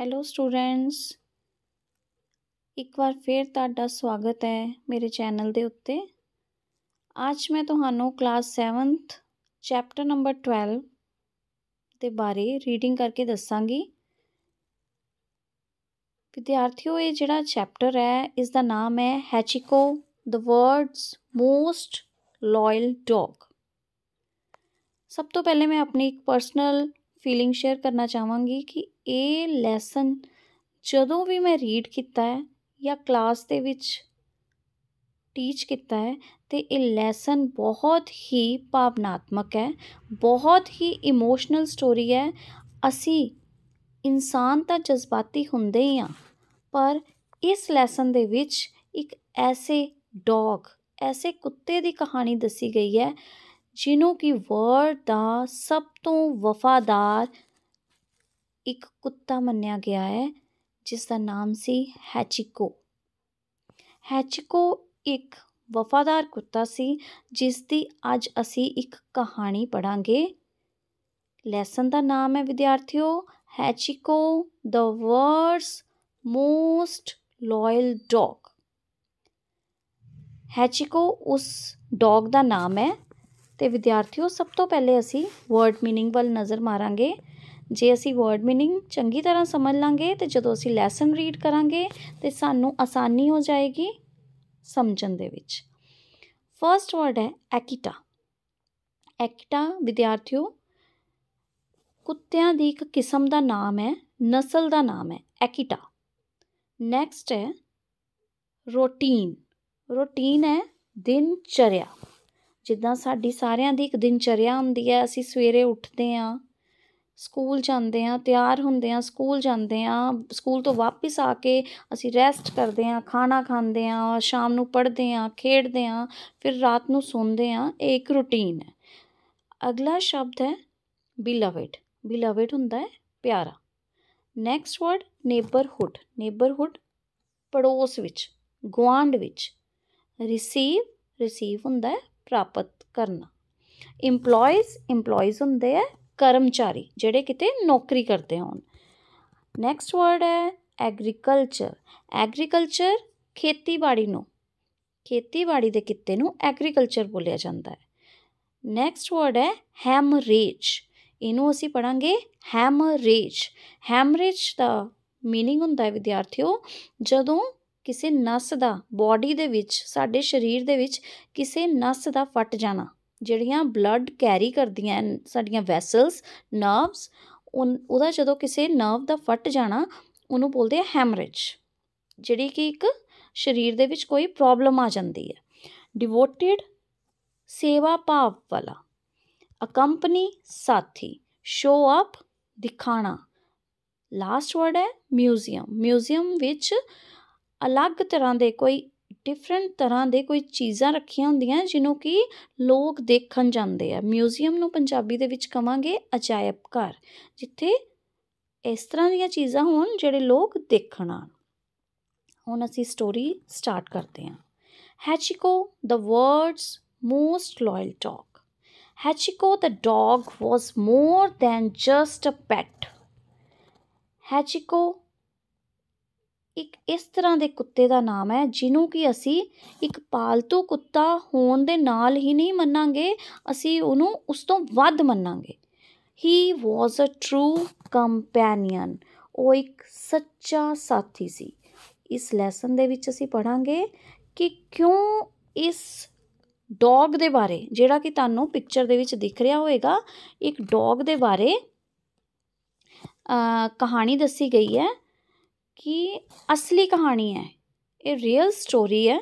Hello students ਇੱਕ ਵਾਰ ਫੇਰ ਤੁਹਾਡਾ ਸਵਾਗਤ ਹੈ ਮੇਰੇ ਚੈਨਲ ਦੇ ਉੱਤੇ ਅੱਜ ਮੈਂ ਤੁਹਾਨੂੰ ਕਲਾਸ 7th ਚੈਪਟਰ ਨੰਬਰ 12 ਦੇ ਬਾਰੇ ਰੀਡਿੰਗ ਕਰਕੇ ਦੱਸਾਂਗੀ ਵਿਦਿਆਰਥੀਓ ਇਹ ਜਿਹੜਾ ਚੈਪਟਰ ਹੈ ਇਸ ਦਾ ਨਾਮ ਹੈ Hachiko the world's most loyal dog ਸਭ ਤੋਂ ਪਹਿਲੇ ਮੈਂ ਆਪਣੀ ਇੱਕ ਪਰਸਨਲ ਫੀਲਿੰਗ ਸ਼ੇਅਰ ਕਰਨਾ ਚਾਹਾਂਗੀ ਕਿ ਇਹ ਲੈਸਨ ਜਦੋਂ ਵੀ ਮੈਂ ਰੀਡ ਕੀਤਾ ਹੈ ਜਾਂ ਕਲਾਸ ਦੇ ਵਿੱਚ ਟੀਚ ਕੀਤਾ ਹੈ ਤੇ ਇਹ ਲੈਸਨ ਬਹੁਤ ਹੀ ਭਾਵਨਾਤਮਕ ਹੈ ਬਹੁਤ ਹੀ ਇਮੋਸ਼ਨਲ ਸਟੋਰੀ ਹੈ ਅਸੀਂ ਇਨਸਾਨ ਤਾਂ ਜਜ਼ਬਾਤੀ ਹੁੰਦੇ ਹੀ ਆ ਪਰ ਇਸ ਲੈਸਨ ਦੇ ਵਿੱਚ ਇੱਕ ਐਸੇ ਡੌਗ ਐਸੇ ਕੁੱਤੇ ਦੀ ਕਹਾਣੀ ਦੱਸੀ ਗਈ ਹੈ ਜਿਹਨੂੰ ਕਿ ਵਰਡ ਦਾ ਸਭ ਤੋਂ ਵਫਾਦਾਰ ਇੱਕ ਕੁੱਤਾ ਮੰਨਿਆ ਗਿਆ ਹੈ ਜਿਸ ਦਾ ਨਾਮ ਸੀ ਹੈਚਿਕੋ ਹੈਚਿਕੋ ਇੱਕ ਵਫਾਦਾਰ ਕੁੱਤਾ ਸੀ ਜਿਸ ਦੀ ਅੱਜ ਅਸੀਂ ਇੱਕ ਕਹਾਣੀ ਪੜਾਂਗੇ ਲੈਸਨ ਦਾ ਨਾਮ ਹੈ ਵਿਦਿਆਰਥੀਓ Hachiko the world's most loyal dog Hachiko ਉਸ ਡੌਗ ਦਾ ਨਾਮ ਹੈ ਤੇ ਵਿਦਿਆਰਥੀਓ ਸਭ ਤੋਂ ਪਹਿਲੇ ਅਸੀਂ ਵਰਡ मीनिंग ਵੱਲ ਨਜ਼ਰ ਮਾਰਾਂਗੇ ਜੇ ਅਸੀਂ ਵਰਡ मीनिंग ਚੰਗੀ ਤਰ੍ਹਾਂ ਸਮਝ ਲਾਂਗੇ ਤੇ ਜਦੋਂ ਅਸੀਂ ਲੈਸਨ ਰੀਡ ਕਰਾਂਗੇ ਤੇ ਸਾਨੂੰ ਆਸਾਨੀ ਹੋ ਜਾਏਗੀ ਸਮਝਣ ਦੇ ਵਿੱਚ ਫਰਸਟ ਵਰਡ ਹੈ ਐਕੀਟਾ ਐਕਿਟਾ ਵਿਦਿਆਰਥੀਓ ਕੁੱਤਿਆਂ ਦੀ ਇੱਕ ਕਿਸਮ ਦਾ ਨਾਮ ਹੈ ਨਸਲ ਦਾ ਨਾਮ ਹੈ ਐਕੀਟਾ ਨੈਕਸਟ ਹੈ ਰੋਟੀਨ ਰੋਟੀਨ ਹੈ ਦਿਨ ਚਰਿਆ ਜਿੱਦਾਂ ਸਾਡੀ ਸਾਰਿਆਂ ਦੀ ਇੱਕ ਦਿਨ ਚਰਿਆ ਹੁੰਦੀ ਹੈ ਅਸੀਂ ਸਵੇਰੇ ਉੱਠਦੇ ਹਾਂ ਸਕੂਲ ਜਾਂਦੇ ਹਾਂ ਤਿਆਰ ਹੁੰਦੇ ਹਾਂ ਸਕੂਲ ਜਾਂਦੇ ਹਾਂ ਸਕੂਲ ਤੋਂ ਵਾਪਿਸ ਆ ਕੇ ਅਸੀਂ ਰੈਸਟ ਕਰਦੇ ਹਾਂ ਖਾਣਾ ਖਾਂਦੇ ਹਾਂ ਸ਼ਾਮ ਨੂੰ ਪੜ੍ਹਦੇ ਹਾਂ ਖੇਡਦੇ ਹਾਂ ਫਿਰ ਰਾਤ ਨੂੰ ਸੌਂਦੇ ਹਾਂ ਇਹ ਇੱਕ ਰੁਟੀਨ ਹੈ ਅਗਲਾ ਸ਼ਬਦ ਹੈ ਬਿਲਵਡ ਬਿਲਵਡ ਹੁੰਦਾ ਹੈ ਪਿਆਰਾ ਨੈਕਸਟ ਵਰਡ ਨੇਬਰਹੁੱਡ ਨੇਬਰਹੁੱਡ ਪੜੋਸ ਵਿੱਚ ਗੁਆਂਢ ਵਿੱਚ ਰਿਸੀਵ ਰਿਸੀਵ ਹੁੰਦਾ ਹੈ ਪ੍ਰਾਪਤ ਕਰਨਾ EMPLOYEES EMPLOYEES ਹੁੰਦੇ ਆ ਕਰਮਚਾਰੀ ਜਿਹੜੇ ਕਿਤੇ ਨੌਕਰੀ ਕਰਦੇ ਹੋਣ ਨੈਕਸਟ ਵਰਡ ਹੈ ਐਗਰੀਕਲਚਰ ਐਗਰੀਕਲਚਰ ਖੇਤੀਬਾੜੀ ਨੂੰ ਖੇਤੀਬਾੜੀ ਦੇ ਕਿੱਤੇ ਨੂੰ ਐਗਰੀਕਲਚਰ ਬੋਲਿਆ ਜਾਂਦਾ ਹੈ ਨੈਕਸਟ ਵਰਡ ਹੈ ਹੈਮਰੇਜ ਇਹਨੂੰ ਅਸੀਂ ਪੜਾਂਗੇ ਹੈਮਰੇਜ ਹੈਮਰੇਜ ਦਾ ਮੀਨਿੰਗ ਹੁੰਦਾ ਹੈ ਵਿਦਿਆਰਥੀਓ ਜਦੋਂ ਕਿਸੇ ਨਸ ਦਾ ਬਾਡੀ ਦੇ ਵਿੱਚ ਸਾਡੇ ਸਰੀਰ ਦੇ ਵਿੱਚ ਕਿਸੇ ਨਸ ਦਾ ਫਟ ਜਾਣਾ ਜਿਹੜੀਆਂ ਬਲੱਡ ਕੈਰੀ ਕਰਦੀਆਂ ਸਾਡੀਆਂ ਵੈਸਲਸ ਨਰਵਸ ਉਹਦਾ ਜਦੋਂ ਕਿਸੇ ਨਰਵ ਦਾ ਫਟ ਜਾਣਾ ਉਹਨੂੰ ਬੋਲਦੇ ਆ ਹੈਮਰੇਜ ਜਿਹੜੀ ਕਿ ਇੱਕ ਸਰੀਰ ਦੇ ਵਿੱਚ ਕੋਈ ਪ੍ਰੋਬਲਮ ਆ ਜਾਂਦੀ ਹੈ ਡਿਵੋਟਿਡ ਸੇਵਾ ਭਾਵ ਵਾਲਾ ਅਕੰਪਨੀ ਸਾਥੀ ਸ਼ੋ ਅਪ ਦਿਖਾਣਾ ਲਾਸਟ ਵਰਡ ਹੈ ਮਿਊਜ਼ੀਅਮ ਮਿਊਜ਼ੀਅਮ ਵਿੱਚ ਅਲੱਗ ਤਰ੍ਹਾਂ ਦੇ ਕੋਈ ਡਿਫਰੈਂਟ ਤਰ੍ਹਾਂ ਦੇ ਕੋਈ ਚੀਜ਼ਾਂ ਰੱਖੀਆਂ ਹੁੰਦੀਆਂ ਜਿਹਨੂੰ ਕਿ ਲੋਕ ਦੇਖਣ ਜਾਂਦੇ ਆ ਮਿਊਜ਼ੀਅਮ ਨੂੰ ਪੰਜਾਬੀ ਦੇ ਵਿੱਚ ਕਵਾਂਗੇ ਅਜਾਇਬ ਘਰ ਜਿੱਥੇ ਇਸ ਤਰ੍ਹਾਂ ਦੀਆਂ ਚੀਜ਼ਾਂ ਹੋਣ ਜਿਹੜੇ ਲੋਕ ਦੇਖਣ ਆਣ ਹੁਣ ਅਸੀਂ ਸਟੋਰੀ ਸਟਾਰਟ ਕਰਦੇ ਹਾਂ Hachiko the world's most loyal dog Hachiko the dog was more than just a pet Hachiko ਇੱਕ ਇਸ ਤਰ੍ਹਾਂ ਦੇ ਕੁੱਤੇ ਦਾ ਨਾਮ ਹੈ ਜਿਹਨੂੰ ਕਿ ਅਸੀਂ ਇੱਕ ਪਾਲਤੂ ਕੁੱਤਾ ਹੋਣ ਦੇ ਨਾਲ ਹੀ ਨਹੀਂ ਮੰਨਾਂਗੇ ਅਸੀਂ ਉਹਨੂੰ ਉਸ ਤੋਂ ਵੱਧ ਮੰਨਾਂਗੇ ਹੀ ਵਾਸ ਅ ਟਰੂ ਕੰਪੈਨੀਅਨ ਉਹ ਇੱਕ ਸੱਚਾ ਸਾਥੀ ਸੀ ਇਸ ਲੈਸਨ ਦੇ ਵਿੱਚ ਅਸੀਂ ਪੜਾਂਗੇ ਕਿ ਕਿਉਂ ਇਸ ਡੌਗ ਦੇ ਬਾਰੇ ਜਿਹੜਾ ਕਿ ਤੁਹਾਨੂੰ ਪਿਕਚਰ ਦੇ ਵਿੱਚ ਦਿਖ ਰਿਹਾ ਹੋਵੇਗਾ ਇੱਕ ਡੌਗ ਦੇ ਬਾਰੇ ਕਹਾਣੀ ਦੱਸੀ ਗਈ ਹੈ ਕਿ ਅਸਲੀ ਕਹਾਣੀ ਹੈ ਇਹ ਰੀਅਲ ਸਟੋਰੀ ਹੈ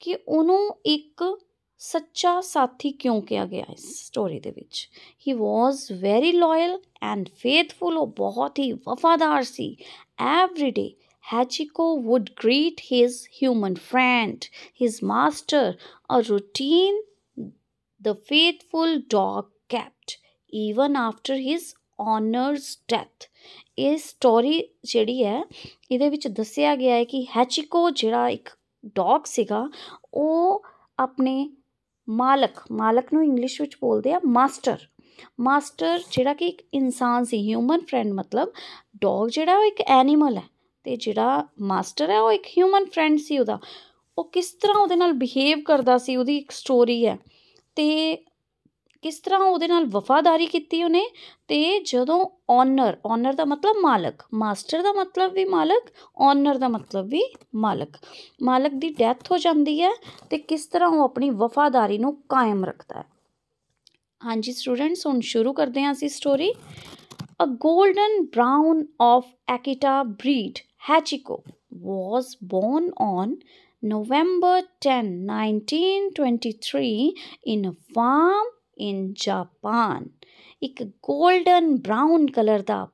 ਕਿ ਉਹਨੂੰ ਇੱਕ ਸੱਚਾ ਸਾਥੀ ਕਿਉਂ ਕਿਹਾ ਗਿਆ ਇਸ ਸਟੋਰੀ ਦੇ ਵਿੱਚ ਹੀ was very loyal and faithful ਉਹ ਬਹੁਤ ਹੀ ਵਫਾਦਾਰ ਸੀ every day Hachiko would greet his human friend, his master, a routine the faithful dog kept even after his owner's death. ਇਹ ਸਟੋਰੀ ਜਿਹੜੀ ਹੈ ਇਹਦੇ ਵਿੱਚ ਦੱਸਿਆ ਗਿਆ ਹੈ ਕਿ ਹੈਚੀਕੋ ਜਿਹੜਾ ਇੱਕ ਡੌਗ ਸੀਗਾ ਉਹ ਆਪਣੇ ਮਾਲਕ ਮਾਲਕ ਨੂੰ ਇੰਗਲਿਸ਼ ਵਿੱਚ ਬੋਲਦੇ ਆ ਮਾਸਟਰ ਮਾਸਟਰ ਜਿਹੜਾ ਕਿ ਇੱਕ ਇਨਸਾਨ ਸੀ ਹਿਊਮਨ ਫਰੈਂਡ ਮਤਲਬ ਡੌਗ ਜਿਹੜਾ ਉਹ ਇੱਕ ਐਨੀਮਲ ਹੈ ਤੇ ਜਿਹੜਾ ਮਾਸਟਰ ਹੈ ਉਹ ਇੱਕ ਹਿਊਮਨ ਫਰੈਂਡ ਸੀ ਉਹਦਾ ਉਹ ਕਿਸ ਤਰ੍ਹਾਂ ਉਹਦੇ ਨਾਲ ਬਿਹੇਵ ਕਰਦਾ ਸੀ ਉਹਦੀ ਇੱਕ ਸਟੋਰੀ ਹੈ ਤੇ ਕਿਸ ਤਰ੍ਹਾਂ ਉਹਦੇ ਨਾਲ ਵਫਾਦਾਰੀ ਕੀਤੀ ਉਹਨੇ ਤੇ ਜਦੋਂ ਓਨਰ ਓਨਰ ਦਾ ਮਤਲਬ ਮਾਲਕ ਮਾਸਟਰ ਦਾ ਮਤਲਬ ਵੀ ਮਾਲਕ ਓਨਰ ਦਾ ਮਤਲਬ ਵੀ ਮਾਲਕ ਮਾਲਕ ਦੀ ਡੈਥ ਹੋ ਜਾਂਦੀ ਹੈ ਤੇ ਕਿਸ ਤਰ੍ਹਾਂ ਉਹ ਆਪਣੀ ਵਫਾਦਾਰੀ ਨੂੰ ਕਾਇਮ ਰੱਖਦਾ ਹੈ ਹਾਂਜੀ ਸਟੂਡੈਂਟਸ ਹੁਣ ਸ਼ੁਰੂ ਕਰਦੇ ਹਾਂ ਅਸੀਂ story a golden brown of Akita breed Hachiko was born on November 10, 1923, in a farm in Japan ਇੱਕ 골ਡਨ ਬ੍ਰਾਊਨ ਕਲਰ ਦਾ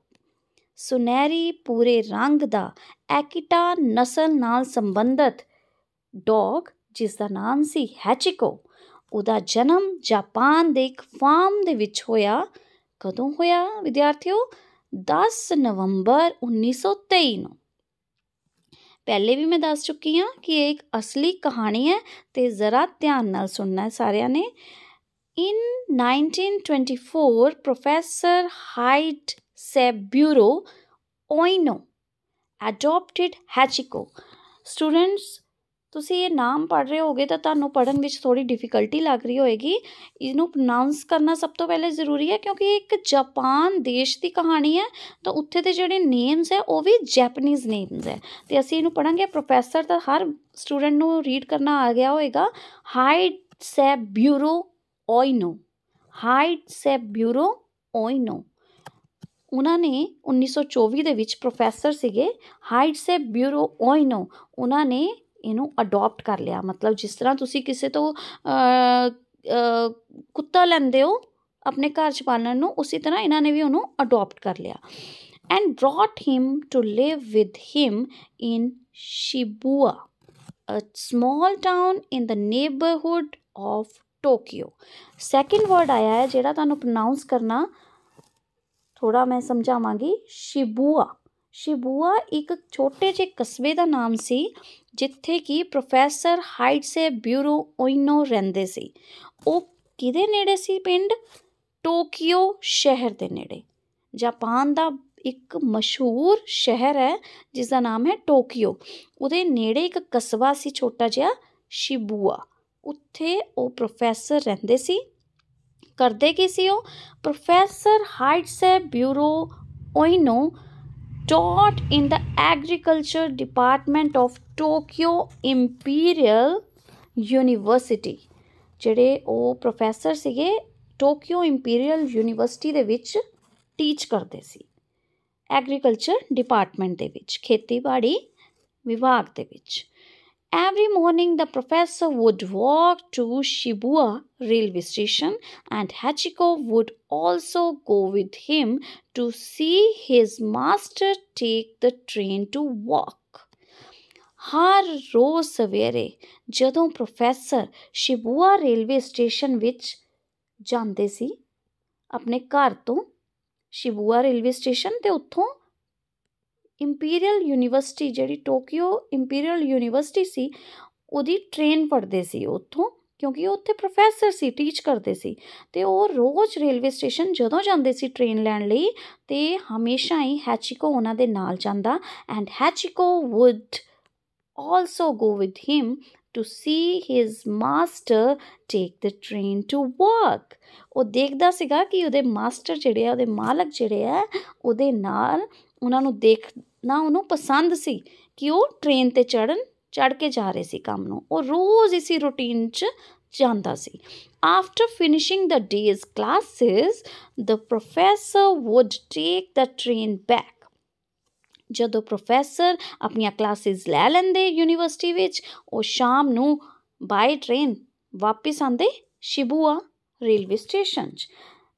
ਸੁਨਹਿਰੀ ਪੂਰੇ ਰੰਗ ਦਾ ਐਕਿਟਾ ਨਸਲ ਨਾਲ ਸੰਬੰਧਤ ਡੌਗ ਜਿਸ ਦਾ ਨਾਮ ਸੀ ਹੈਚਿਕੋ ਉਹਦਾ ਜਨਮ ਜਾਪਾਨ ਦੇ ਇੱਕ ਫਾਰਮ ਦੇ ਵਿੱਚ ਹੋਇਆ ਕਦੋਂ ਹੋਇਆ ਵਿਦਿਆਰਥੀਓ 10 ਨਵੰਬਰ 1923 ਨੂੰ ਪਹਿਲੇ ਵੀ ਮੈਂ ਦੱਸ ਚੁੱਕੀ ਹਾਂ ਕਿ ਇਹ ਇੱਕ ਅਸਲੀ ਕਹਾਣੀ ਹੈ ਤੇ ਜ਼ਰਾ ਧਿਆਨ ਨਾਲ ਸੁਣਨਾ ਹੈ ਸਾਰਿਆਂ ਨੇ In 1924, Professor Hyde Seburo Oino adopted Hachiko. Students, ਤੁਸੀਂ ਇਹ ਨਾਮ ਪੜ੍ਹ ਰਹੇ ਹੋਗੇ ਤਾਂ ਤੁਹਾਨੂੰ ਪੜਨ ਵਿੱਚ ਥੋੜੀ ਡਿਫਿਕਲਟੀ ਲੱਗ ਰਹੀ ਹੋਏਗੀ ਇਹਨੂੰ ਪ੍ਰੋਨਾਂਸ ਕਰਨਾ ਸਭ ਤੋਂ ਪਹਿਲੇ ਜ਼ਰੂਰੀ ਹੈ ਕਿਉਂਕਿ ਇਹ ਇੱਕ ਜਾਪਾਨ ਦੇਸ਼ ਦੀ ਕਹਾਣੀ ਹੈ ਤਾਂ ਉੱਥੇ ਦੇ ਜਿਹੜੇ ਨੇਮਸ ਹੈ ਉਹ ਵੀ ਜੈਪਨੀਜ਼ ਨੇਮਸ ਹੈ ਤੇ ਅਸੀਂ ਇਹਨੂੰ ਪੜਾਂਗੇ ਪ੍ਰੋਫੈਸਰ ਤਾਂ ਹਰ ਸਟੂਡੈਂਟ ਨੂੰ ਰੀਡ ਕਰਨਾ ਆ ਗਿਆ ਹੋਏਗਾ ਹਾਈਡ ਸੈਬ ਬਿਊਰੋ ਓਇਨੋ ਹਾਈਟ ਸੈਬਿਊਰੋ ਓਇਨੋ ਉਹਨਾਂ ਨੇ 1924 ਦੇ ਵਿੱਚ ਪ੍ਰੋਫੈਸਰ ਸੀਗੇ ਹਾਈਟਸੇ ਬਿਊਰੋ ਓਇਨੋ ਉਹਨਾਂ ਨੇ ਇਹਨੂੰ ਅਡਾਪਟ ਕਰ ਲਿਆ ਮਤਲਬ ਜਿਸ ਤਰ੍ਹਾਂ ਤੁਸੀਂ ਕਿਸੇ ਤੋਂ ਕੁੱਤਾ ਲੈਂਦੇ ਹੋ ਆਪਣੇ ਘਰ ਚ ਪਾਲਣ ਨੂੰ ਉਸੇ ਤਰ੍ਹਾਂ ਇਹਨਾਂ ਨੇ ਵੀ ਉਹਨੂੰ ਅਡਾਪਟ ਕਰ ਲਿਆ and brought him to live with him in Shibuya a small town in the neighbourhood of Tokyo second word ਆਇਆ ਹੈ ਜਿਹੜਾ ਤੁਹਾਨੂੰ ਪ੍ਰੋਨਾਂਸ ਕਰਨਾ ਥੋੜਾ ਮੈਂ ਸਮਝਾਵਾਂਗੀ ਸ਼ਿਬੂਆ ਸ਼ਿਬੂਆ ਇੱਕ ਛੋਟੇ ਜਿਹੇ ਕਸਬੇ ਦਾ ਨਾਮ ਸੀ ਜਿੱਥੇ ਕਿ ਪ੍ਰੋਫੈਸਰ ਹਾਈਟਸੇ ਬਿਊਰੋ ਓਇਨੋ ਰਹਿੰਦੇ ਸੀ ਉਹ ਕਿਹਦੇ ਨੇੜੇ ਸੀ ਪਿੰਡ ਟੋਕੀਓ ਸ਼ਹਿਰ ਦੇ ਨੇੜੇ ਜਾਪਾਨ ਦਾ ਇੱਕ ਮਸ਼ਹੂਰ ਸ਼ਹਿਰ ਹੈ ਜਿਸ ਦਾ ਨਾਮ ਹੈ ਟੋਕੀਓ ਉਹਦੇ ਨੇੜੇ ਇੱਕ ਕਸਬਾ ਸੀ ਛੋਟਾ ਜਿਹਾ ਸ਼ਿਬੂਆ ਉੱਥੇ ਉਹ ਪ੍ਰੋਫੈਸਰ ਰਹਿੰਦੇ ਸੀ ਕਰਦੇ ਕੀ ਸੀ ਉਹ professor Hidesaburo Ueno taught in the agriculture department of Tokyo Imperial University ਜਿਹੜੇ ਉਹ ਪ੍ਰੋਫੈਸਰ ਸੀਗੇ ਟੋਕੀਓ ਇੰਪੀਰੀਅਲ ਯੂਨੀਵਰਸਿਟੀ ਦੇ ਵਿੱਚ ਟੀਚ ਕਰਦੇ ਸੀ ਐਗਰੀਕਲਚਰ ਡਿਪਾਰਟਮੈਂਟ ਦੇ ਵਿੱਚ ਖੇਤੀਬਾੜੀ ਵਿਭਾਗ ਦੇ ਵਿੱਚ Every morning, the professor would walk to Shibuya railway station and Hachiko would also go with him to see his master take the train to work. Har roz savere, jadon professor Shibuya railway station which jandesi? si apne kar Shibuya railway station the utthon Imperial University ਜਿਹੜੀ Tokyo Imperial University ਸੀ ਉਹਦੀ train ਪੜਦੇ ਸੀ ਉੱਥੋਂ ਕਿਉਂਕਿ ਉਹ ਉੱਥੇ professor ਸੀ teach ਕਰਦੇ ਸੀ ਤੇ ਉਹ ਰੋਜ਼ ਰੇਲਵੇ ਸਟੇਸ਼ਨ ਜਦੋਂ ਜਾਂਦੇ ਸੀ ਟ੍ਰੇਨ ਲੈਣ ਲਈ ਤੇ ਹਮੇਸ਼ਾ ਹੀ ਹੈਚਿਕੋ ਉਹਨਾਂ ਦੇ ਨਾਲ ਜਾਂਦਾ and Hachiko would also go with him to see his master take the train to work ਉਹ ਦੇਖਦਾ ਸੀਗਾ ਕਿ ਉਹਦੇ ਮਾਸਟਰ ਜਿਹੜੇ ਆ ਉਹਦੇ ਮਾਲਕ ਜਿਹੜੇ ਆ ਉਹਦੇ ਨਾਲ ਉਹਨਾਂ ਨੂੰ ਦੇਖਣਾ ਉਹਨੂੰ ਪਸੰਦ ਸੀ ਕਿ ਉਹ ਟ੍ਰੇਨ ਤੇ ਚੜਨ ਚੜ ਕੇ ਜਾ ਰਹੇ ਸੀ ਕੰਮ ਨੂੰ ਉਹ ਰੋਜ਼ ਇਸੇ ਰੁਟੀਨ 'ਚ ਜਾਂਦਾ ਸੀ after finishing the day's classes the professor would take the train back ਜਦੋਂ ਪ੍ਰੋਫੈਸਰ ਆਪਣੀਆਂ ਕਲਾਸਿਸ ਲੈ ਲੈਂਦੇ ਯੂਨੀਵਰਸਿਟੀ ਵਿੱਚ ਉਹ ਸ਼ਾਮ ਨੂੰ ਬਾਈ ਟ੍ਰੇਨ ਵਾਪਸ ਆਂਦੇ ਸ਼ਿਬੂਆ ਰੇਲਵੇ ਸਟੇਸ਼ਨ 'ਚ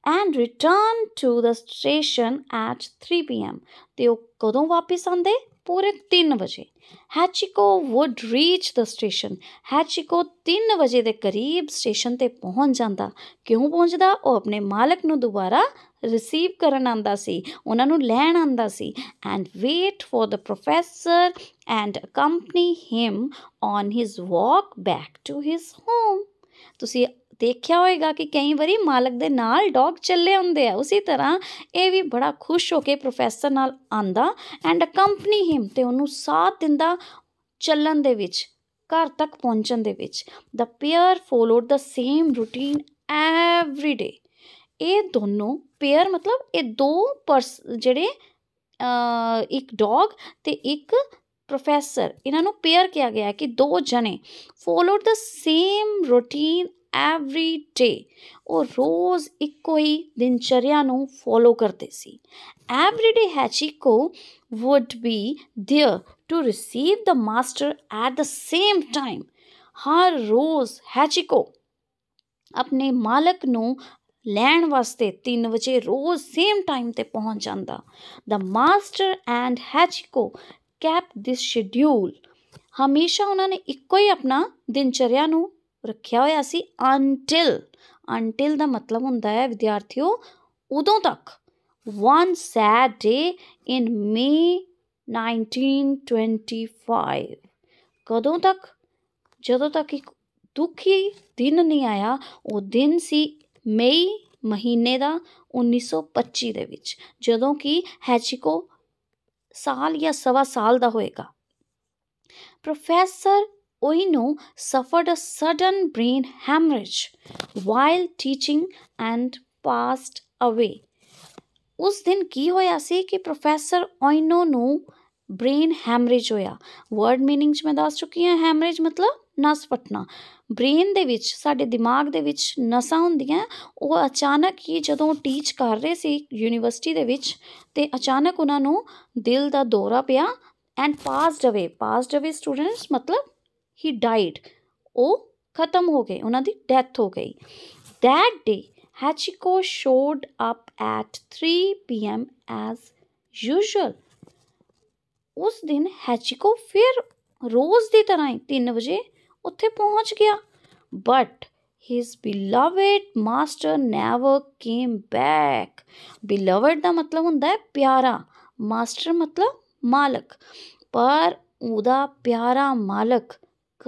and return to the station at 3 PM ਤੇ ਉਹ ਕਦੋਂ ਵਾਪਸ ਆਉਂਦੇ ਪੂਰੇ 3 ਵਜੇ Hachiko would reach the station Hachiko 3 ਵਜੇ ਦੇ ਕਰੀਬ ਸਟੇਸ਼ਨ ਤੇ ਪਹੁੰਚ ਜਾਂਦਾ ਕਿਉਂ ਪਹੁੰਚਦਾ ਉਹ ਆਪਣੇ ਮਾਲਕ ਨੂੰ ਦੁਬਾਰਾ ਰਿਸੀਵ ਕਰਨ ਆਂਦਾ ਸੀ ਉਹਨਾਂ ਨੂੰ ਲੈਣ ਆਂਦਾ ਸੀ and wait for the professor and accompany him on his walk back to his home ਤੁਸੀਂ ਦੇਖਿਆ ਹੋਏਗਾ ਕਿ ਕਈ ਵਾਰੀ ਮਾਲਕ ਦੇ ਨਾਲ ਡੌਗ ਚੱਲੇ ਹੁੰਦੇ ਆ ਉਸੇ ਤਰ੍ਹਾਂ ਇਹ ਵੀ ਬੜਾ ਖੁਸ਼ ਹੋ ਕੇ ਪ੍ਰੋਫੈਸਰ ਨਾਲ ਆਂਦਾ ਐਂਡ ਅਕੰਪਨੀ ਹਿਮ ਤੇ ਉਹਨੂੰ ਸਾਥ ਦਿੰਦਾ ਚੱਲਣ ਦੇ ਵਿੱਚ ਘਰ ਤੱਕ ਪਹੁੰਚਣ ਦੇ ਵਿੱਚ the pair followed the same routine every day ਇਹ ਦੋਨੋਂ ਪੇਅਰ ਮਤਲਬ ਇਹ ਦੋ ਜਿਹੜੇ ਇੱਕ ਡੌਗ ਤੇ ਇੱਕ ਪ੍ਰੋਫੈਸਰ ਇਹਨਾਂ ਨੂੰ ਪੇਅਰ ਕਿਹਾ ਗਿਆ ਹੈ ਕਿ ਦੋ ਜਣੇ followed the same routine every day ਉਹ ਰੋਜ਼ ਇੱਕੋ ਹੀ ਦਿਨਚਰਿਆ ਨੂੰ ਫੋਲੋ ਕਰਦੇ ਸੀ every day Hachiko would be there to receive the master at the same time ਹਰ ਰੋਜ਼ ਹੈਚੀਕੋ ਆਪਣੇ ਮਾਲਕ ਨੂੰ ਲੈਣ ਵਾਸਤੇ 3 ਵਜੇ ਰੋਜ਼ ਸੇਮ ਟਾਈਮ ਤੇ ਪਹੁੰਚ ਜਾਂਦਾ the master and Hachiko kept this schedule ਹਮੇਸ਼ਾ ਉਹਨਾਂ ਨੇ ਇੱਕੋ ਹੀ ਆਪਣਾ ਦਿਨਚਰਿਆ ਨੂੰ ਰੱਖਿਆ ਹੋਇਆ ਸੀ ਅੰਟਿਲ ਅੰਟਿਲ ਦਾ ਮਤਲਬ ਹੁੰਦਾ ਹੈ ਵਿਦਿਆਰਥੀਓ ਉਦੋਂ ਤੱਕ ਵਨ ਸੈਡ ਡੇ ਇਨ ਮੇ 1925 ਕਦੋਂ ਤੱਕ ਜਦੋਂ ਤੱਕ ਇੱਕ ਦੁਖੀ ਦਿਨ ਨਹੀਂ ਆਇਆ ਉਹ ਦਿਨ ਸੀ ਮਈ ਮਹੀਨੇ ਦਾ 1925 ਦੇ ਵਿੱਚ ਜਦੋਂ ਕਿ ਹੈਚਿਕੋ ਸਾਲ ਜਾਂ ਸਵਾ ਸਾਲ ਦਾ ਹੋਏਗਾ professor Oino suffered a sudden brain hemorrhage while teaching and passed away. ਉਸ ਦਿਨ ਕੀ ਹੋਇਆ ਸੀ ਕਿ ਪ੍ਰੋਫੈਸਰ ਓਇਨੋ ਨੂੰ ਬ੍ਰੇਨ ਹੈਮਰੇਜ ਹੋਇਆ ਵਰਡ ਮੀਨਿੰਗ ਚ ਮੈਂ ਦੱਸ ਚੁੱਕੀ ਹਾਂ ਹੈਮਰੇਜ ਮਤਲਬ ਨਸ ਫਟਣਾ ਬ੍ਰੇਨ ਦੇ ਵਿੱਚ ਸਾਡੇ ਦਿਮਾਗ ਦੇ ਵਿੱਚ ਨਸਾਂ ਹੁੰਦੀਆਂ ਉਹ ਅਚਾਨਕ ਹੀ ਜਦੋਂ ਟੀਚ ਕਰ ਰਹੇ ਸੀ ਯੂਨੀਵਰਸਿਟੀ ਦੇ ਵਿੱਚ ਤੇ ਅਚਾਨਕ ਉਹਨਾਂ ਨੂੰ ਦਿਲ ਦਾ ਦੌਰਾ ਪਿਆ and passed away passed away students ਮਤਲਬ ਹੀ ਡਾਈਡ ਉਹ ਖਤਮ ਹੋ ਗਏ ਉਹਨਾਂ ਦੀ ਡੈਥ ਹੋ ਗਈ that day Hachiko showed up at 3 PM as usual ਉਸ ਦਿਨ ਹੈਚਿਕੋ ਫਿਰ ਰੋਜ਼ ਦੀ ਤਰ੍ਹਾਂ ਹੀ 3 ਵਜੇ ਉੱਥੇ ਪਹੁੰਚ ਗਿਆ but his beloved master never came back beloved ਦਾ ਮਤਲਬ ਹੁੰਦਾ ਹੈ ਪਿਆਰਾ ਮਾਸਟਰ ਮਤਲਬ ਮਾਲਕ ਪਰ ਉਹਦਾ ਪਿਆਰਾ ਮਾਲਕ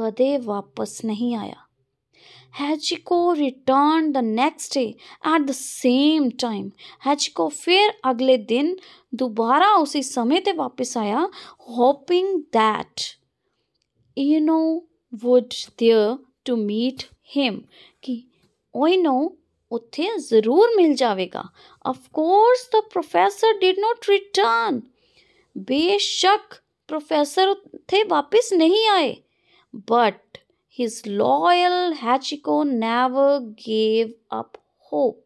ਕਦੇ ਵਾਪਸ ਨਹੀਂ ਆਇਆ Hachiko returned the next day at the same time Hachiko ਫਿਰ ਅਗਲੇ ਦਿਨ ਦੁਬਾਰਾ ਉਸੇ ਸਮੇਂ ਤੇ ਵਾਪਸ ਆਇਆ hoping that Ueno would there to meet him ਕਿ ਇਨੋ ਉੱਥੇ ਜ਼ਰੂਰ ਮਿਲ ਜਾਵੇਗਾ of course the professor did not return ਬੇਸ਼ੱਕ ਪ੍ਰੋਫੈਸਰ ਉੱਥੇ ਵਾਪਸ ਨਹੀਂ ਆਏ But his loyal Hachiko never gave up hope.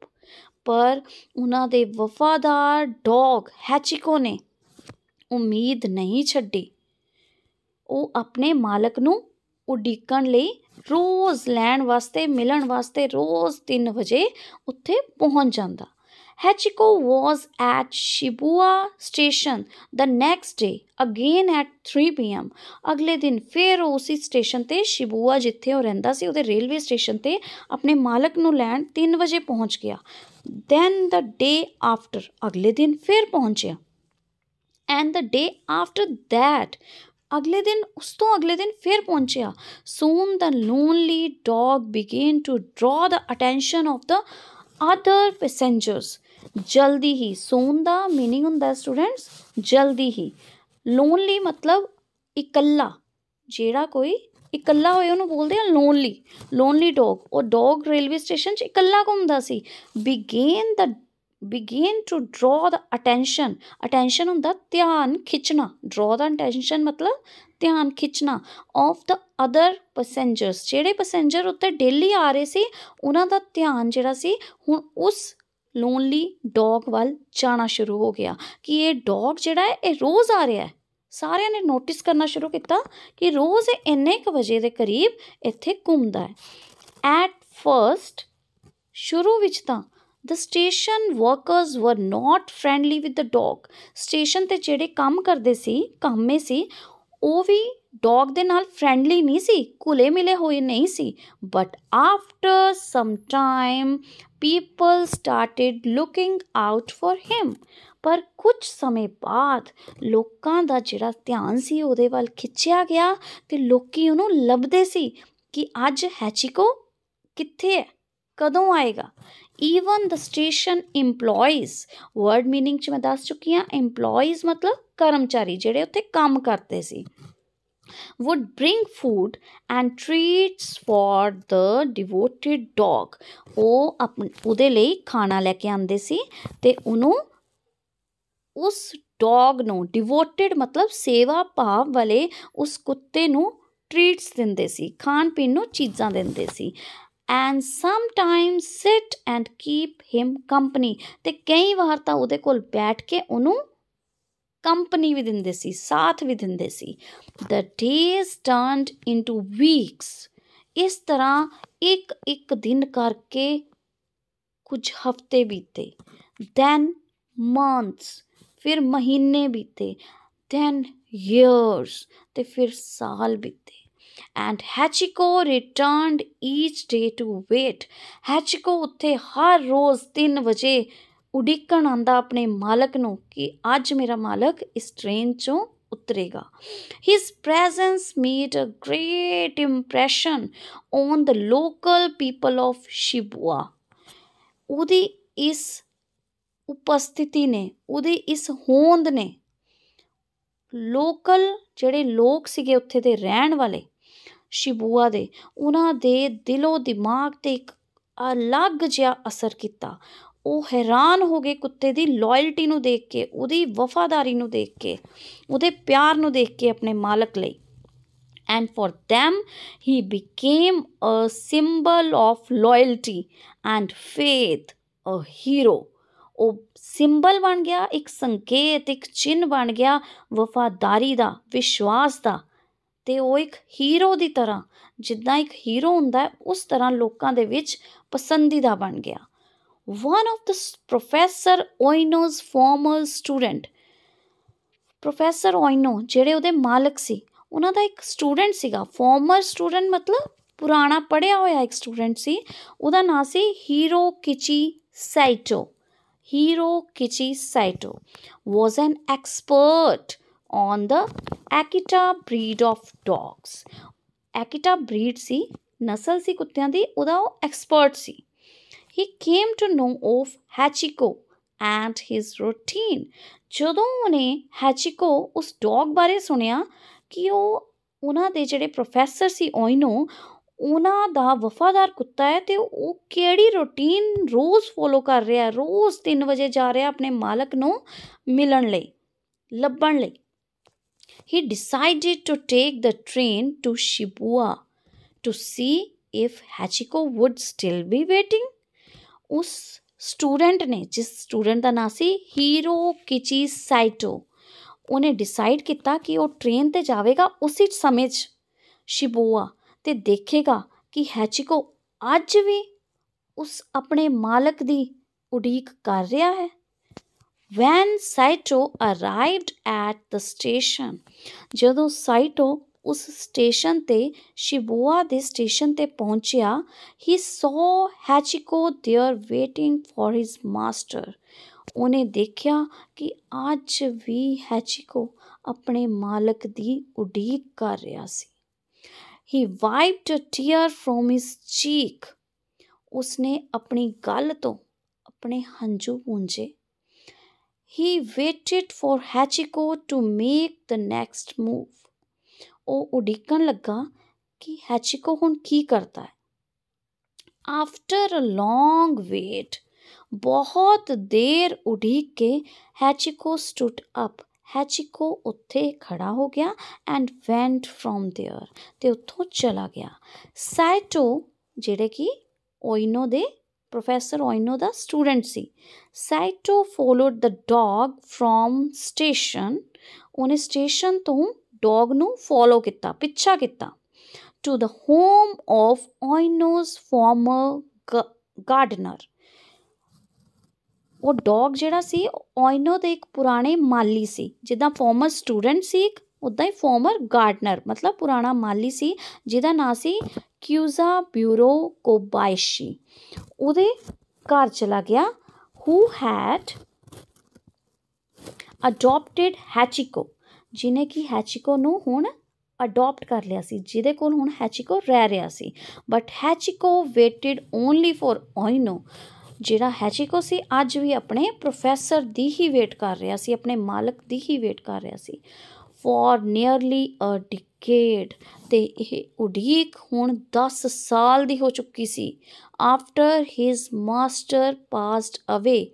ਪਰ ਉਹਨਾਂ ਦੇ ਵਫਾਦਾਰ ਡੌਗ ਹੈਚਿਕੋ ਨੇ ਉਮੀਦ ਨਹੀਂ ਛੱਡੀ ਉਹ ਆਪਣੇ ਮਾਲਕ ਨੂੰ ਉਡੀਕਣ ਲਈ ਰੋਜ਼ ਲੈਣ ਵਾਸਤੇ ਮਿਲਣ ਵਾਸਤੇ ਰੋਜ਼ 3 ਵਜੇ ਉੱਥੇ ਪਹੁੰਚ ਜਾਂਦਾ Hachiko was at Shibuya station the next day again at 3 pm ਅਗਲੇ ਦਿਨ ਫਿਰ ਉਸੇ ਸਟੇਸ਼ਨ ਤੇ ਸ਼ਿਬੂਆ ਜਿੱਥੇ ਉਹ ਰਹਿੰਦਾ ਸੀ ਉਹਦੇ ਰੇਲਵੇ ਸਟੇਸ਼ਨ ਤੇ ਆਪਣੇ ਮਾਲਕ ਨੂੰ ਲੈਣ 3 ਵਜੇ ਪਹੁੰਚ ਗਿਆ ਦੈਨ ਦ ਡੇ ਆਫਟਰ ਅਗਲੇ ਦਿਨ ਫਿਰ ਪਹੁੰਚਿਆ and the day after that ਅਗਲੇ ਦਿਨ ਉਸ ਤੋਂ ਅਗਲੇ ਦਿਨ ਫਿਰ ਪਹੁੰਚਿਆ soon the lonely dog began to draw the attention of the other passengers ਜਲਦੀ ਹੀ ਸੂਨ ਦਾ मीनिंग ਹੁੰਦਾ ਸਟੂਡੈਂਟਸ ਜਲਦੀ ਹੀ ਲੋਨਲੀ ਮਤਲਬ ਇਕੱਲਾ ਜਿਹੜਾ ਕੋਈ ਇਕੱਲਾ ਹੋਏ ਉਹਨੂੰ ਬੋਲਦੇ ਆ ਲੋਨਲੀ ਲੋਨਲੀ ਡੌਗ ਉਹ ਡੌਗ ਰੇਲਵੇ ਸਟੇਸ਼ਨ 'ਚ ਇਕੱਲਾ ਘੁੰਮਦਾ ਸੀ ਬਿਗੇਨ ਦਾ ਬਿਗੇਨ ਟੂ ਡਰਾ ਦਾ ਅਟੈਂਸ਼ਨ ਅਟੈਂਸ਼ਨ ਹੁੰਦਾ ਧਿਆਨ ਖਿੱਚਣਾ ਡਰਾ ਦਾ ਅਟੈਂਸ਼ਨ ਮਤਲਬ ਧਿਆਨ ਖਿੱਚਣਾ ਆਫ ਦਾ ਅਦਰ ਪੈਸੇਂਜਰਸ ਜਿਹੜੇ ਪੈਸੇਂਜਰ ਉੱਤੇ ਡੇਲੀ ਆ ਰਹੇ ਸੀ ਉਹਨਾਂ ਦਾ ਧਿਆਨ ਜਿਹੜਾ ਸੀ ਹੁਣ ਉਸ ਲੋਨਲੀ ਡੌਗ ਵੱਲ ਜਾਣਾ ਸ਼ੁਰੂ ਹੋ ਗਿਆ ਕਿ ਇਹ ਡੌਗ ਜਿਹੜਾ ਹੈ ਇਹ ਰੋਜ਼ ਆ ਰਿਹਾ ਹੈ ਸਾਰਿਆਂ ਨੇ ਨੋਟਿਸ ਕਰਨਾ ਸ਼ੁਰੂ ਕੀਤਾ ਕਿ ਰੋਜ਼ ਇੰਨੇ ਕ ਵਜੇ ਦੇ ਕਰੀਬ ਇੱਥੇ ਘੁੰਮਦਾ ਹੈ ਐਟ ਫਰਸਟ ਸ਼ੁਰੂ ਵਿੱਚ ਤਾਂ ਦ station workers were not friendly with the dog station ਤੇ ਜਿਹੜੇ ਕੰਮ ਕਰਦੇ ਸੀ ਕੰਮੇ ਸੀ ਉਹ ਵੀ ਡੌਗ ਦੇ ਨਾਲ ਫ੍ਰੈਂਡਲੀ ਨਹੀਂ ਸੀ ਕੁਲੇ ਮਿਲੇ ਹੋਏ ਨਹੀਂ ਸੀ but after some time people started looking out for him ਪਰ ਕੁਝ ਸਮੇਂ ਬਾਅਦ ਲੋਕਾਂ ਦਾ ਜਿਹੜਾ ਧਿਆਨ ਸੀ ਉਹਦੇ ਵੱਲ ਖਿੱਚਿਆ ਗਿਆ ਤੇ ਲੋਕੀ ਉਹਨੂੰ ਲੱਭਦੇ ਸੀ ਕਿ ਅੱਜ ਹੈਚਿਕੋ ਕਿੱਥੇ ਹੈ ਕਦੋਂ ਆਏਗਾ even the station EMPLOYEES word meaning ਚ ਮੈਂ ਦੱਸ ਚੁੱਕੀ ਹਾਂ EMPLOYEES ਮਤਲਬ ਕਰਮਚਾਰੀ ਜਿਹੜੇ ਉੱਥੇ ਕੰਮ ਕਰਦੇ ਸੀ would bring food and treats for the devoted dog ਉਹ ਉਹਦੇ ਲਈ ਖਾਣਾ ਲੈ ਕੇ ਆਉਂਦੇ ਸੀ ਤੇ ਉਹਨੂੰ ਉਸ ਡੌਗ ਨੂੰ ਡਿਵੋਟਡ ਮਤਲਬ ਸੇਵਾ ਭਾਵ ਵਾਲੇ ਉਸ ਕੁੱਤੇ ਨੂੰ ਟ੍ਰੀਟਸ ਦਿੰਦੇ ਸੀ ਖਾਣ ਪੀਣ ਨੂੰ ਚੀਜ਼ਾਂ ਦਿੰਦੇ ਸੀ and some time sit and keep him company ਤੇ ਕਈ ਵਾਰ ਤਾਂ ਉਹਦੇ ਕੋਲ ਬੈਠ ਕੇ ਉਹਨੂੰ कंपनी भी देंगे सी साथ भी देंगे सी the days turn into weeks इस तरह एक एक दिन करके कुछ हफ्ते बीते दैन मंथ्स फिर महीने बीते दैन ईयरस तो फिर साल बीते and Hachiko return each day to wait Hachiko उत्थे हर रोज़ तीन बजे ਉਡੀਕਣ ਆਂਦਾ ਆਪਣੇ ਮਾਲਕ ਨੂੰ ਕਿ ਅੱਜ ਮੇਰਾ ਮਾਲਕ ਇਸ ਟ੍ਰੇਨ ਚੋਂ ਉਤਰੇਗਾ his presence made a great impression on the local people of Shibuya ਉਹਦੀ ਇਸ ਉਪਸਥਿਤੀ ਨੇ ਉਹਦੀ ਇਸ ਹੋਂਦ ਨੇ ਲੋਕਲ ਜਿਹੜੇ ਲੋਕ ਸੀਗੇ ਉੱਥੇ ਦੇ ਰਹਿਣ ਵਾਲੇ ਸ਼ਿਬੂਆ ਦੇ ਉਹਨਾਂ ਦੇ ਦਿਲੋ ਦਿਮਾਗ ਤੇ ਇੱਕ ਅਲੱਗ ਜਿਹਾ ਅਸਰ ਕੀਤਾ ਉਹ ਹੈਰਾਨ ਹੋ ਗਏ ਕੁੱਤੇ ਦੀ ਲਾਇਲਟੀ ਨੂੰ ਦੇਖ ਕੇ ਉਹਦੀ ਵਫਾਦਾਰੀ ਨੂੰ ਦੇਖ ਕੇ ਉਹਦੇ ਪਿਆਰ ਨੂੰ ਦੇਖ ਕੇ ਆਪਣੇ ਮਾਲਕ ਲਈ and for them he became a symbol of loyalty and faith a hero ਉਹ ਸਿੰਬਲ ਬਣ ਗਿਆ ਇੱਕ ਸੰਕੇਤ ਇੱਕ ਚਿੰਨ ਬਣ ਗਿਆ ਵਫਾਦਾਰੀ ਦਾ ਵਿਸ਼ਵਾਸ ਦਾ ਤੇ ਉਹ ਇੱਕ ਹੀਰੋ ਦੀ ਤਰ੍ਹਾਂ ਜਿੱਦਾਂ ਇੱਕ ਹੀਰੋ ਹੁੰਦਾ ਉਸ ਤਰ੍ਹਾਂ ਲੋਕਾਂ ਦੇ ਵਿੱਚ ਪਸੰਦੀਦਾ ਬਣ ਗਿਆ one of the professor oino's former student professor oino ਜਿਹੜੇ ਉਹਦੇ ਮਾਲਕ ਸੀ ਉਹਨਾਂ ਦਾ ਇੱਕ ਸਟੂਡੈਂਟ ਸੀਗਾ ਫਾਰਮਰ ਸਟੂਡੈਂਟ ਮਤਲਬ ਪੁਰਾਣਾ ਪੜਿਆ ਹੋਇਆ ਇੱਕ ਸਟੂਡੈਂਟ ਸੀ ਉਹਦਾ ਨਾਮ ਸੀ Hirokichi Saito Hirokichi Saito was an expert on the Akita breed of dogs Akita breed ਸੀ ਨਸਲ ਸੀ ਕੁੱਤਿਆਂ ਦੀ ਉਹਦਾ ਉਹ ਐਕਸਪਰਟ ਸੀ he came to know of Hachiko and his routine. ਜਦੋਂ ਉਹਨੇ ਹੈਚਿਕੋ ਉਸ ਡੌਗ ਬਾਰੇ ਸੁਣਿਆ ਕਿ ਉਹ ਉਹਨਾਂ ਦੇ ਜਿਹੜੇ ਪ੍ਰੋਫੈਸਰ ਸੀ ਓਇਨੋ ਉਹਨਾਂ ਦਾ ਵਫਾਦਾਰ ਕੁੱਤਾ ਹੈ ਤੇ ਉਹ ਕਿਹੜੀ ਰੁਟੀਨ ਰੋਜ਼ ਫੋਲੋ ਕਰ ਰਿਹਾ ਹੈ ਰੋਜ਼ 3 ਵਜੇ ਜਾ ਰਿਹਾ ਆਪਣੇ ਮਾਲਕ ਨੂੰ ਮਿਲਣ ਲਈ ਲੱਭਣ ਲਈ he decided to take the train to Shibuya to see if Hachiko would still be waiting. ਉਸ ਸਟੂਡੈਂਟ ਨੇ ਜਿਸ ਸਟੂਡੈਂਟ ਦਾ ਨਾਂ ਸੀ ਹੀਰੋ ਕਿਚੀ ਸਾਈਟੋ ਉਹਨੇ ਡਿਸਾਈਡ ਕੀਤਾ ਕਿ ਉਹ ਟ੍ਰੇਨ ਤੇ ਜਾਵੇਗਾ ਉਸੇ ਸਮੇਂ 'ਚ ਸ਼ਿਬੂਆ ਤੇ ਦੇਖੇਗਾ ਕਿ ਹੈਚਿਕੋ ਅੱਜ ਵੀ ਉਸ ਆਪਣੇ ਮਾਲਕ ਦੀ ਉਡੀਕ ਕਰ ਰਿਹਾ ਹੈ when Saito arrived at the station ਜਦੋਂ ਸਾਈਟੋ ਉਸ ਸਟੇਸ਼ਨ ਤੇ ਸ਼ਿਬੂਆ ਦੇ ਸਟੇਸ਼ਨ ਤੇ ਪਹੁੰਚਿਆ ਹੀ so Hachiko there waiting for his master ਉਹਨੇ ਦੇਖਿਆ ਕਿ ਅੱਜ ਵੀ ਹੈਚਿਕੋ ਆਪਣੇ ਮਾਲਕ ਦੀ ਉਡੀਕ ਕਰ ਰਿਹਾ ਸੀ ਹੀ ਵਾਈਪਡ ਅ ਟੀਅਰ ਫਰੋਮ ਹਿਸ ਚੀਕ ਉਸਨੇ ਆਪਣੀ ਗੱਲ ਤੋਂ ਆਪਣੇ ਹੰਝੂ ਪੂੰਝੇ ਹੀ waited for Hachiko to make the next move ਉਹ ਉਡੀਕਣ ਲੱਗਾ ਕਿ ਹੈਚੀਕੋ ਹੁਣ ਕੀ ਕਰਦਾ ਹੈ ਆਫਟਰ ਅ ਲੌਂਗ ਵੇਟ ਬਹੁਤ ਦੇਰ ਉਡੀਕ ਕੇ ਹੈਚੀਕੋ ਸਟੂਟ ਅਪ ਹੈਚੀਕੋ ਉੱਥੇ ਖੜਾ ਹੋ ਗਿਆ ਐਂਡ ਵੈਂਟ ਫਰੋਮ देयर ਤੇ ਉੱਥੋਂ ਚਲਾ ਗਿਆ ਸਾਈਟੋ ਜਿਹੜੇ ਕਿ ਓਇਨੋ ਦੇ ਪ੍ਰੋਫੈਸਰ ਓਇਨੋ ਦਾ ਸਟੂਡੈਂਟ ਸੀ Saito followed the dog from station ਉਹਨੇ ਸਟੇਸ਼ਨ ਤੋਂ ਡੌਗ ਨੂੰ ਫੋਲੋ ਕੀਤਾ ਪਿੱਛਾ ਕੀਤਾ to the home of Ueno's former gardener ਉਹ ਡੌਗ ਜਿਹੜਾ ਸੀ ਆਇਨੋ ਦੇ ਇੱਕ ਪੁਰਾਣੇ ਮਾਲੀ ਸੀ ਜਿੱਦਾਂ ਫਾਰਮਰ ਸਟੂਡੈਂਟ ਸੀ ਇੱਕ ਉਦਾਂ ਹੀ ਫਾਰਮਰ ਗਾਰਡਨਰ ਮਤਲਬ ਪੁਰਾਣਾ ਮਾਲੀ ਸੀ ਜਿਹਦਾ ਨਾਂ ਸੀ ਕਿਊਜ਼ਾ ਬਿਊਰੋ ਕੋਬਾਇਸ਼ੀ ਉਹਦੇ ਘਰ ਚਲਾ ਗਿਆ ਹੂ ਹੈਡ ਅਡਾਪਟਿਡ ਹੈਚੀਕੋ ਜਿਨੇ ਕਿ ਹੈਚਿਕੋ ਨੂੰ ਹੁਣ ਅਡਾਪਟ ਕਰ ਲਿਆ ਸੀ ਜਿਹਦੇ ਕੋਲ ਹੁਣ ਹੈਚਿਕੋ ਰਹਿ ਰਿਹਾ ਸੀ but Hachiko waited only for Ueno ਜਿਹੜਾ ਹੈਚਿਕੋ ਸੀ ਅੱਜ ਵੀ ਆਪਣੇ ਪ੍ਰੋਫੈਸਰ ਦੀ ਹੀ ਵੇਟ ਕਰ ਰਿਹਾ ਸੀ ਆਪਣੇ ਮਾਲਕ ਦੀ ਹੀ ਵੇਟ ਕਰ ਰਿਹਾ ਸੀ ਫॉर ਨੀਅਰਲੀ ਅ ਡਿਕੇਡ ਤੇ ਇਹ ਉਡੀਕ ਹੁਣ 10 ਸਾਲ ਦੀ ਹੋ ਚੁੱਕੀ ਸੀ after his master passed away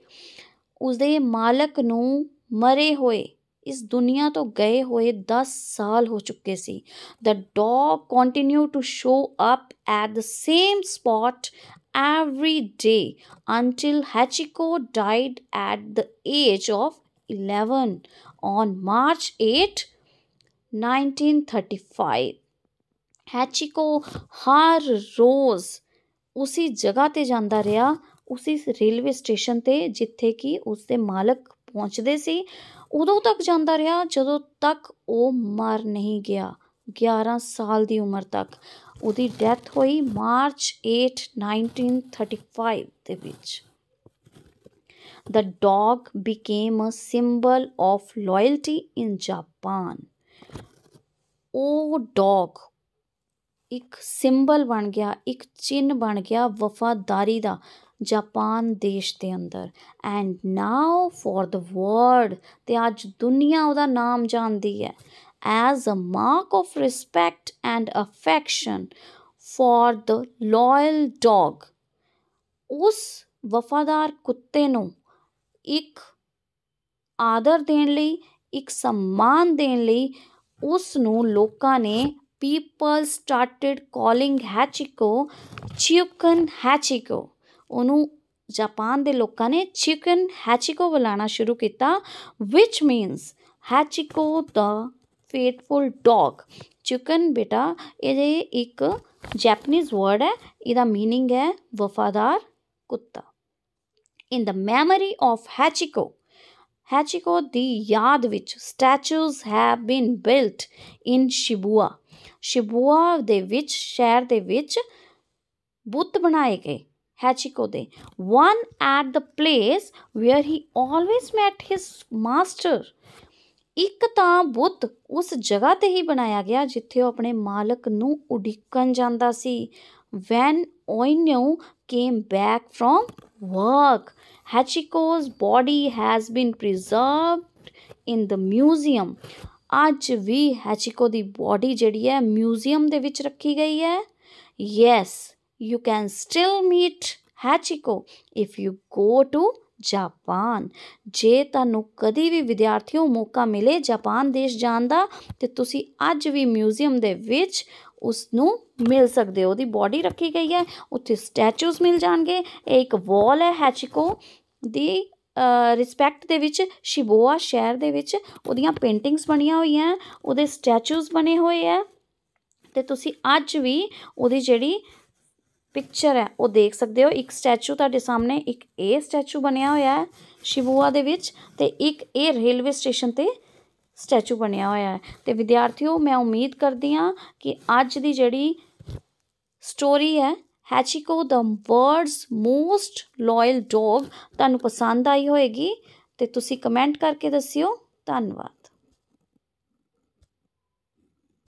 ਉਸਦੇ ਮਾਲਕ ਨੂੰ ਮਰੇ ਹੋਏ इस दुनिया तो गए हुए दस साल हो चुके सी the dog continue to show up at the same spot every day until Hachiko died at the age of 11 on March 8, 1935. Hachiko हर रोज़ ਉਸੀ ਜਗ੍ਹਾ ਤੇ ਜਾਂਦਾ ਰਿਹਾ ਉਸੀ ਰੇਲਵੇ ਸਟੇਸ਼ਨ ਤੇ ਜਿੱਥੇ ਕਿ ਉਸਦੇ ਮਾਲਕ ਪਹੁੰਚਦੇ ਸੀ ਉਦੋਂ ਤੱਕ ਜਾਂਦਾ ਰਿਹਾ ਜਦੋਂ ਤੱਕ ਉਹ ਮਰ ਨਹੀਂ ਗਿਆ 11 ਸਾਲ ਦੀ ਉਮਰ ਤੱਕ ਉਹਦੀ ਡੈਥ ਹੋਈ ਮਾਰਚ 8 1935 ਦੇ ਵਿੱਚ the dog became a symbol of loyalty in Japan ਉਹ ਡੌਗ ਇੱਕ ਸਿੰਬਲ ਬਣ ਗਿਆ ਇੱਕ ਚਿੰਨ ਬਣ ਗਿਆ ਵਫਾਦਾਰੀ ਦਾ ਜਾਪਾਨ ਦੇਸ਼ ਦੇ ਅੰਦਰ and now for the world ਤੇ ਅੱਜ ਦੁਨੀਆ ਉਹਦਾ ਨਾਮ ਜਾਣਦੀ ਹੈ as a mark of respect and affection for the loyal dog ਉਸ ਵਫਾਦਾਰ ਕੁੱਤੇ ਨੂੰ ਇੱਕ ਆਦਰ ਦੇਣ ਲਈ ਇੱਕ ਸਨਮਾਨ ਦੇਣ ਲਈ ਉਸ ਨੂੰ ਲੋਕਾਂ ਨੇ people started calling Hachiko Chiukan Hachiko ਉਹਨੂੰ ਜਾਪਾਨ ਦੇ ਲੋਕਾਂ ਨੇ ਚਿਕਨ ਹੈਚਿਕੋ ਬੁਲਾਣਾ ਸ਼ੁਰੂ ਕੀਤਾ ਵਿਚ ਮੀਨਸ ਹੈਚਿਕੋ ਦਾ ਫੇਥਫੁਲ ਡੌਗ ਚਿਕਨ ਬੇਟਾ ਇਹਦੇ ਇੱਕ ਜੈਪਨੀਜ਼ ਵਰਡ ਹੈ ਇਹਦਾ मीनिंग ਹੈ ਵਫਾਦਾਰ ਕੁੱਤਾ ਇਨ ਦ ਮੈਮਰੀ ਆਫ ਹੈਚਿਕੋ ਹੈਚਿਕੋ ਦੀ ਯਾਦ ਵਿੱਚ ਸਟੈਚੂਜ਼ ਹੈਵ ਬੀਨ ਬਿਲਟ ਇਨ ਸ਼ਿਬੂਆ ਸ਼ਿਬੂਆ ਦੇ ਵਿੱਚ ਸ਼ਹਿਰ ਦੇ ਵਿੱਚ ਬੁੱਤ ਬਣਾਏ ਗਏ Hachiko Hachikode, one at the place where he always met his master. Ik ਤਾਂ but us ਜਗ੍ਹਾ ਤੇ ਹੀ ਬਣਾਇਆ ਗਿਆ ਜਿੱਥੇ ਉਹ ਆਪਣੇ ਮਾਲਕ ਨੂੰ ਉਡੀਕਣ ਜਾਂਦਾ ਸੀ when Oinyo came back from work Hachiko's body has been preserved in the museum Aaj vi Hachiko di body ਜਿਹੜੀ ਹੈ ਮਿਊਜ਼ੀਅਮ ਦੇ ਵਿੱਚ ਰੱਖੀ ਗਈ ਹੈ yes you can still meet Hachiko if you go to Japan ਜੇ ਤੁਹਾਨੂੰ ਕਦੀ ਵੀ ਵਿਦਿਆਰਥੀਓ ਮੌਕਾ ਮਿਲੇ ਜਾਪਾਨ ਦੇਸ਼ ਜਾਣ ਦਾ ਤੇ ਤੁਸੀਂ ਅੱਜ ਵੀ ਮਿਊਜ਼ੀਅਮ ਦੇ ਵਿੱਚ ਉਸ ਨੂੰ ਮਿਲ ਸਕਦੇ ਹੋ ਉਹਦੀ ਬਾਡੀ ਰੱਖੀ ਗਈ ਹੈ ਉੱਥੇ ਸਟੈਚੂਜ਼ ਮਿਲ ਜਾਣਗੇ ਇਹ ਇੱਕ ਵਾਲ ਹੈ ਹੈਚਿਕੋ ਦੀ ਰਿਸਪੈਕਟ ਦੇ ਵਿੱਚ ਸ਼ਿਬੋਆ ਸ਼ਹਿਰ ਦੇ ਵਿੱਚ ਉਹਦੀਆਂ ਪੇਂਟਿੰਗਸ ਬਣੀਆਂ ਹੋਈਆਂ ਉਹਦੇ ਸਟੈਚੂਜ਼ ਬਣੇ ਹੋਏ ਆ ਤੇ ਤੁਸੀਂ ਅੱਜ ਵੀ ਉਹਦੀ ਜਿਹੜੀ ਪਿਕਚਰ ਹੈ ਉਹ ਦੇਖ ਸਕਦੇ ਹੋ ਇੱਕ ਸਟੈਚੂ ਤੁਹਾਡੇ ਸਾਹਮਣੇ ਇੱਕ ਇਹ ਸਟੈਚੂ ਬਣਿਆ ਹੋਇਆ ਹੈ ਸ਼ਿਬੂਆ ਦੇ ਵਿੱਚ ਤੇ ਇੱਕ ਇਹ ਰੇਲਵੇ ਸਟੇਸ਼ਨ ਤੇ ਸਟੈਚੂ ਬਣਿਆ ਹੋਇਆ ਹੈ ਤੇ ਵਿਦਿਆਰਥੀਓ ਮੈਂ ਉਮੀਦ ਕਰਦੀ ਹਾਂ ਕਿ ਅੱਜ ਦੀ ਜਿਹੜੀ ਸਟੋਰੀ ਹੈ Hachiko the world's most loyal dog ਤੁਹਾਨੂੰ ਪਸੰਦ ਆਈ ਹੋਵੇਗੀ ਤੇ ਤੁਸੀਂ ਕਮੈਂਟ ਕਰਕੇ ਦੱਸਿਓ ਧੰਨਵਾਦ